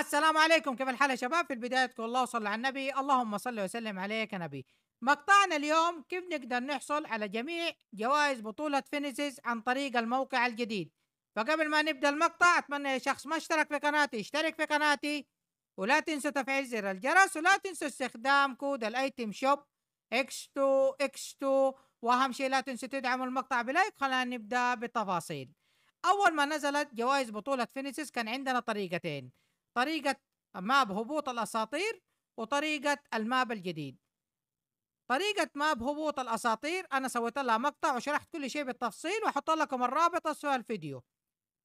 السلام عليكم كيف الحال يا شباب في البداية تقول الله صلى على النبي اللهم صل وسلم عليك يا نبي مقطعنا اليوم كيف نقدر نحصل على جميع جوائز بطولة فينيسيز عن طريق الموقع الجديد فقبل ما نبدأ المقطع أتمنى يا شخص ما اشترك في قناتي اشترك في قناتي ولا تنسوا تفعيل زر الجرس ولا تنسوا استخدام كود الايتم شوب اكس 2 اكس 2 واهم شيء لا تنسوا تدعموا المقطع بلايك خلينا نبدا بالتفاصيل اول ما نزلت جوائز بطوله فينيسيس كان عندنا طريقتين طريقه ماب هبوط الاساطير وطريقه الماب الجديد طريقة ماب هبوط الأساطير أنا سويت لها مقطع وشرحت كل شيء بالتفصيل وحط لكم الرابط أسفل الفيديو.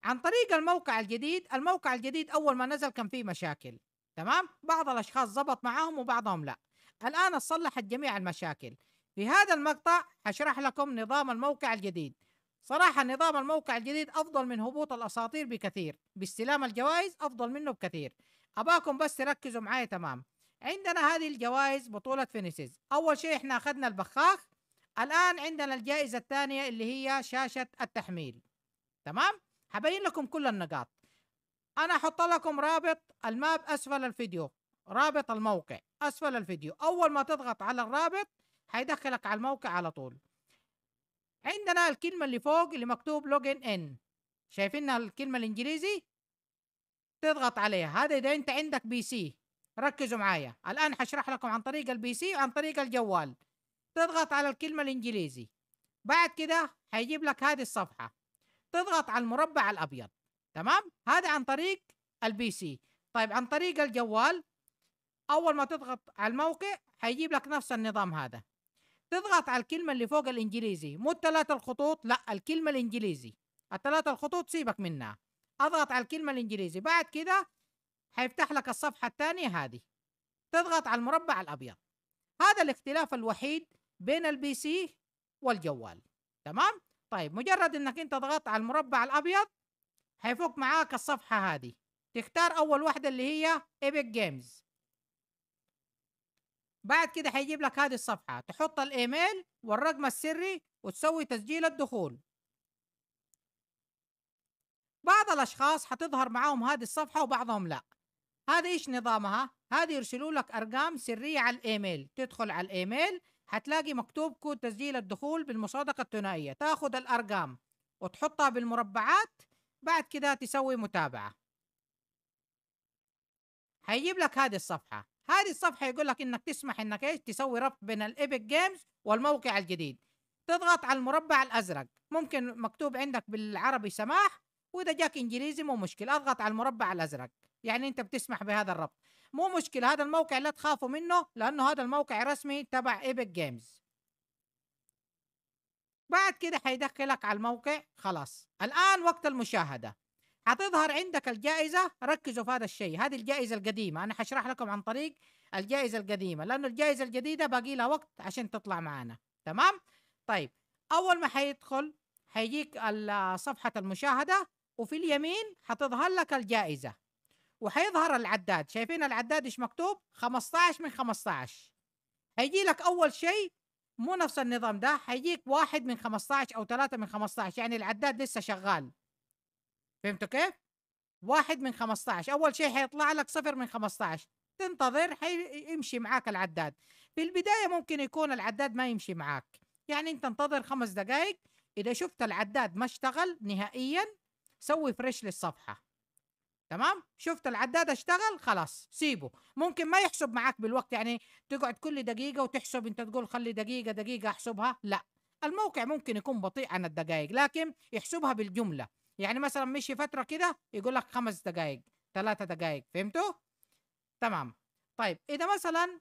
عن طريق الموقع الجديد، الموقع الجديد أول ما نزل كان فيه مشاكل، تمام؟ بعض الأشخاص زبط معاهم وبعضهم لأ. الآن اتصلحت جميع المشاكل في هذا المقطع هشرح لكم نظام الموقع الجديد صراحة نظام الموقع الجديد أفضل من هبوط الأساطير بكثير باستلام الجوائز أفضل منه بكثير أباكم بس تركزوا معايا تمام عندنا هذه الجوائز بطولة فينيسيز أول شيء إحنا أخذنا البخاخ الآن عندنا الجائزة الثانية اللي هي شاشة التحميل تمام هبين لكم كل النقاط أنا أحط لكم رابط الماب أسفل الفيديو رابط الموقع أسفل الفيديو أول ما تضغط على الرابط هيدخلك على الموقع على طول عندنا الكلمة اللي فوق اللي مكتوب لوجن ان شايفينها الكلمة الإنجليزي تضغط عليها هذا إذا أنت عندك بي سي ركزوا معايا الآن حشرح لكم عن طريق البي سي عن طريق الجوال تضغط على الكلمة الإنجليزي بعد كده هيجيب لك هذه الصفحة تضغط على المربع الأبيض تمام هذا عن طريق البي سي طيب عن طريق الجوال اول ما تضغط على الموقع هيجيب لك نفس النظام هذا تضغط على الكلمه اللي فوق الانجليزي مو الثلاث الخطوط لا الكلمه الانجليزي الثلاث الخطوط سيبك منها اضغط على الكلمه الانجليزي بعد كده هيفتح لك الصفحه الثانيه هذه تضغط على المربع الابيض هذا الاختلاف الوحيد بين البي سي والجوال تمام طيب مجرد انك انت ضغطت على المربع الابيض هيفوق معاك الصفحه هذه تختار اول واحده اللي هي ايبك جيمز بعد كده هيجيب لك هذه الصفحه تحط الايميل والرقم السري وتسوي تسجيل الدخول بعض الاشخاص هتظهر معاهم هذه الصفحه وبعضهم لا هذا ايش نظامها هذه يرسلوا لك ارقام سريه على الايميل تدخل على الايميل هتلاقي مكتوب كود تسجيل الدخول بالمصادقه الثنائيه تاخذ الارقام وتحطها بالمربعات بعد كده تسوي متابعه هيجيب لك هذه الصفحه هذه الصفحه يقول لك انك تسمح انك ايش تسوي ربط بين الايبك جيمز والموقع الجديد تضغط على المربع الازرق ممكن مكتوب عندك بالعربي سماح واذا جاك انجليزي مو مشكله اضغط على المربع الازرق يعني انت بتسمح بهذا الربط مو مشكله هذا الموقع لا تخافوا منه لانه هذا الموقع رسمي تبع ايبك جيمز بعد كده حيدخلك على الموقع خلاص الان وقت المشاهده حتظهر عندك الجائزة ركزوا في هذا الشيء هذه الجائزة القديمة أنا حشرح لكم عن طريق الجائزة القديمة لأنه الجائزة الجديدة باقي لها وقت عشان تطلع معانا تمام طيب أول ما حيدخل حيجيك صفحة المشاهدة وفي اليمين حتظهر لك الجائزة وحيظهر العداد شايفين العداد ايش مكتوب 15 من 15 هيجي لك أول شيء مو نفس النظام ده حيجيك واحد من 15 أو ثلاثة من 15 يعني العداد لسه شغال فهمتوا كيف؟ واحد من 15 اول شيء حيطلع لك صفر من 15 تنتظر حيمشي معاك العداد في البداية ممكن يكون العداد ما يمشي معاك يعني انت انتظر خمس دقائق اذا شفت العداد ما اشتغل نهائيا سوي فريش للصفحة تمام شفت العداد اشتغل خلاص سيبه ممكن ما يحسب معاك بالوقت يعني تقعد كل دقيقة وتحسب انت تقول خلي دقيقة دقيقة احسبها لا الموقع ممكن يكون بطيء عن الدقائق لكن يحسبها بالجملة يعني مثلا مشي فتره كده يقول لك خمس دقائق ثلاثة دقائق فهمتوا تمام طيب اذا مثلا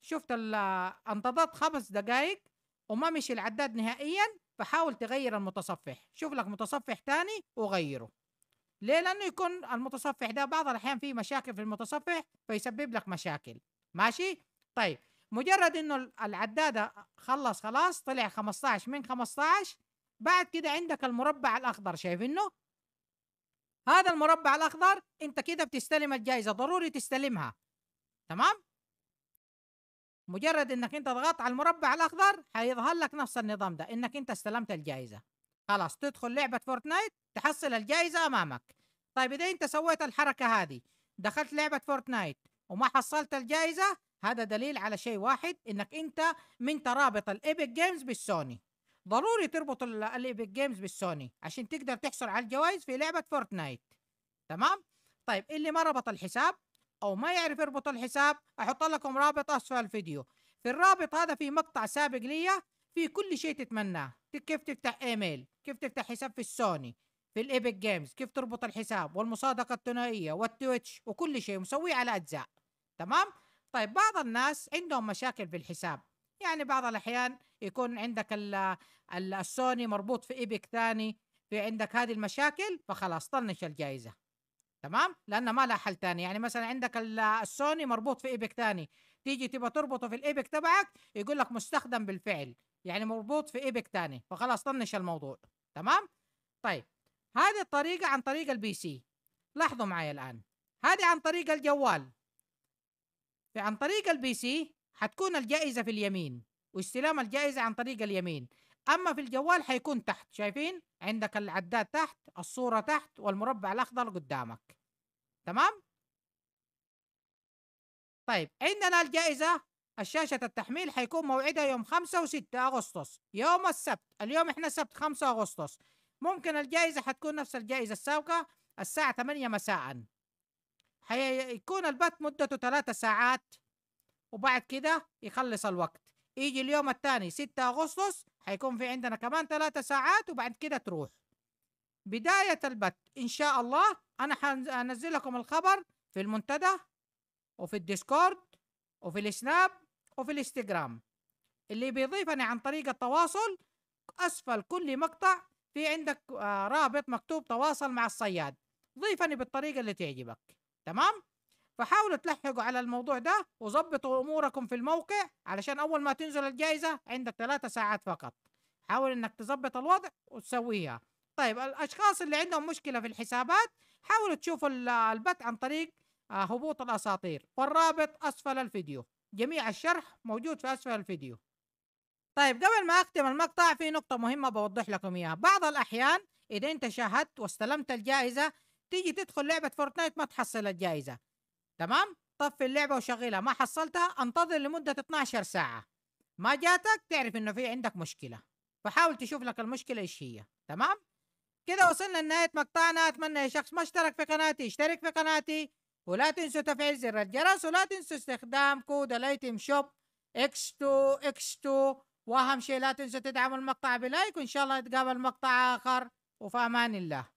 شفت آه، انتظرت خمس دقائق وما مشي العداد نهائيا فحاول تغير المتصفح شوف لك متصفح تاني وغيره ليه لانه يكون المتصفح ده بعض الاحيان فيه مشاكل في المتصفح فيسبب لك مشاكل ماشي طيب مجرد انه العداده خلص خلاص طلع 15 من 15 بعد كده عندك المربع الاخضر شايفينه هذا المربع الاخضر انت كده بتستلم الجائزه ضروري تستلمها تمام مجرد انك انت ضغطت على المربع الاخضر هيظهر لك نفس النظام ده انك انت استلمت الجائزه خلاص تدخل لعبه فورتنايت تحصل الجائزه امامك طيب اذا انت سويت الحركه هذه دخلت لعبه فورتنايت وما حصلت الجائزه هذا دليل على شيء واحد انك انت من ترابط الايبك جيمز بالسوني ضروري تربط الايبك جيمز بالسوني عشان تقدر تحصل على الجوائز في لعبه فورتنايت تمام طيب اللي ما ربط الحساب او ما يعرف يربط الحساب احط لكم رابط اسفل الفيديو في الرابط هذا في مقطع سابق ليا في كل شيء تتمناه كيف تفتح ايميل كيف تفتح حساب في السوني في الايبك جيمز كيف تربط الحساب والمصادقه الثنائيه والتويتش وكل شيء مسويه على اجزاء تمام طيب بعض الناس عندهم مشاكل في الحساب يعني بعض الأحيان يكون عندك الـ السوني مربوط في إيبك ثاني في عندك هذه المشاكل فخلاص طنش الجائزة تمام لأنه ما لها حل ثاني يعني مثلا عندك السوني مربوط في إيبك ثاني تيجي تبغى تربطه في الإيبك تبعك يقول لك مستخدم بالفعل يعني مربوط في إيبك ثاني فخلاص طنش الموضوع تمام طيب هذه الطريقة عن طريق البي سي لاحظوا معي الآن هذه عن طريق الجوال عن طريق البي سي هتكون الجائزة في اليمين واستلام الجائزة عن طريق اليمين أما في الجوال هيكون تحت شايفين عندك العداد تحت الصورة تحت والمربع الأخضر قدامك تمام طيب عندنا الجائزة الشاشة التحميل حيكون موعدها يوم 5 و6 أغسطس يوم السبت اليوم إحنا سبت 5 أغسطس ممكن الجائزة حتكون نفس الجائزة السابقة الساعة 8 مساء حيكون البث مدته 3 ساعات وبعد كده يخلص الوقت يجي اليوم الثاني 6 أغسطس حيكون في عندنا كمان 3 ساعات وبعد كده تروح بداية البث إن شاء الله أنا هنزل لكم الخبر في المنتدى وفي الديسكورد وفي السناب وفي الانستجرام اللي بيضيفني عن طريق التواصل أسفل كل مقطع في عندك آه، رابط مكتوب تواصل مع الصياد ضيفني بالطريقة اللي تعجبك تمام؟ فحاولوا تلحقوا على الموضوع ده وظبطوا اموركم في الموقع علشان اول ما تنزل الجائزه عندك ثلاثة ساعات فقط حاول انك تظبط الوضع وتسويها طيب الاشخاص اللي عندهم مشكله في الحسابات حاولوا تشوفوا البث عن طريق آه، هبوط الاساطير والرابط اسفل الفيديو جميع الشرح موجود في اسفل الفيديو طيب قبل ما اختم المقطع في نقطة مهمة بوضح لكم اياها، بعض الأحيان إذا أنت شاهدت واستلمت الجائزة تيجي تدخل لعبة فورتنايت ما تحصل الجائزة، تمام طفي اللعبه وشغلها ما حصلتها انتظر لمده 12 ساعه ما جاتك تعرف انه في عندك مشكله فحاول تشوف لك المشكله ايش هي تمام كده وصلنا لنهايه مقطعنا اتمنى يا شخص ما اشترك في قناتي اشترك في قناتي ولا تنسوا تفعيل زر الجرس ولا تنسوا استخدام كود الايتم شوب اكس 2 اكس 2 واهم شيء لا تنسوا تدعموا المقطع بلايك وان شاء الله نتقابل مقطع اخر وفي امان الله